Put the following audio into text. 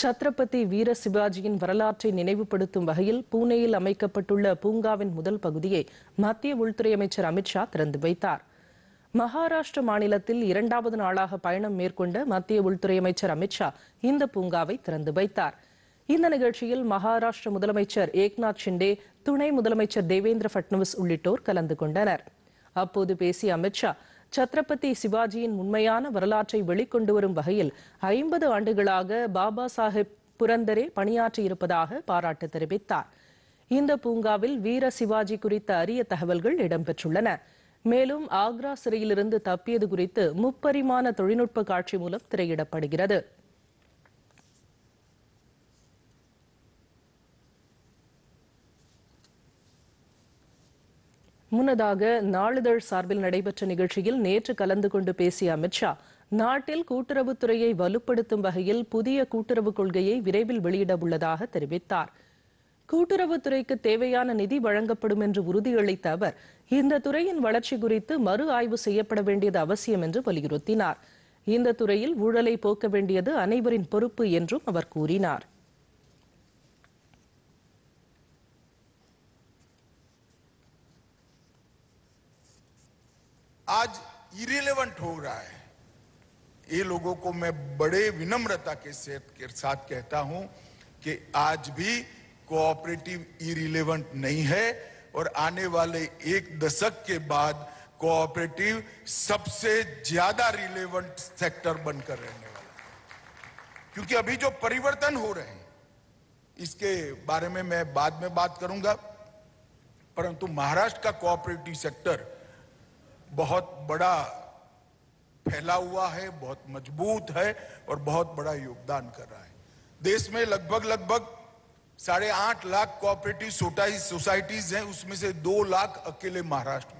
சத்ரபதி வீர சிவாஜியின் வரலாற்றை நினைவுபடுத்தும் வகையில் பூனேயில் அமைக்கப்பட்டுள்ள பூங்காவின் முதல் பகுதியை மத்திய உள்துறை அமைச்சர் அமித்ஷா திறந்து வைத்தார் மகாராஷ்டிர மாநிலத்தில் இரண்டாவது நாளாக பயணம் மேற்கொண்ட மத்திய உள்துறை அமைச்சர் அமித்ஷா இந்த பூங்காவை திறந்து வைத்தார் இந்த நிகழ்ச்சியில் மகாராஷ்டிர முதலமைச்சர் ஏக்நாத் ஷிண்டே துணை முதலமைச்சர் தேவேந்திர பட்னவிஸ் உள்ளிட்டோர் கலந்து கொண்டனர் அப்போது பேசிய அமித்ஷா சத்ரபதி சிவாஜியின் உண்மையான வரலாற்றை வெளிக்கொண்டு வரும் வகையில் ஐம்பது ஆண்டுகளாக பாபா சாஹிப் புரந்தரே பணியாற்றியிருப்பதாக பாராட்டு தெரிவித்தார் இந்த பூங்காவில் வீர சிவாஜி குறித்த அரிய தகவல்கள் இடம்பெற்றுள்ளன மேலும் ஆக்ரா சிறையிலிருந்து தப்பியது குறித்து முப்பரிமாண தொழில்நுட்ப காட்சி மூலம் திரையிடப்படுகிறது முன்னதாக நாளிதழ் சார்பில் நடைபெற்ற நிகழ்ச்சியில் நேற்று கலந்து கொண்டு பேசிய அமித்ஷா நாட்டில் கூட்டுறவுத்துறையை வலுப்படுத்தும் வகையில் புதிய கூட்டுறவு கொள்கையை விரைவில் வெளியிட உள்ளதாக தெரிவித்தார் கூட்டுறவுத்துறைக்கு தேவையான நிதி வழங்கப்படும் என்று உறுதியளித்த அவர் இந்த துறையின் வளர்ச்சி குறித்து மறு ஆய்வு செய்யப்பட வேண்டியது அவசியம் என்று வலியுறுத்தினார் இந்த துறையில் ஊழலை போக்க வேண்டியது அனைவரின் பொறுப்பு என்றும் அவர் கூறினார் आज इरेलीवेंट हो रहा है ये लोगों को मैं बड़े विनम्रता के, साथ कहता हूं कि आज भी कोऑपरेटिव इरेलीवेंट नहीं है और आने वाले एक दशक के बाद कोऑपरेटिव सबसे ज्यादा रिलेवेंट सेक्टर बनकर रहने वाला है क्योंकि अभी जो परिवर्तन हो रहे हैं इसके बारे में मैं बाद में बात करूंगा परंतु महाराष्ट्र का कोऑपरेटिव सेक्टर बहुत बड़ा फैला हुआ है बहुत मजबूत है और बहुत बड़ा योगदान कर रहा है देश में लगभग लगभग साढ़े आठ लाख कोऑपरेटिव सोसाइटीज हैं उसमें से दो लाख अकेले महाराष्ट्र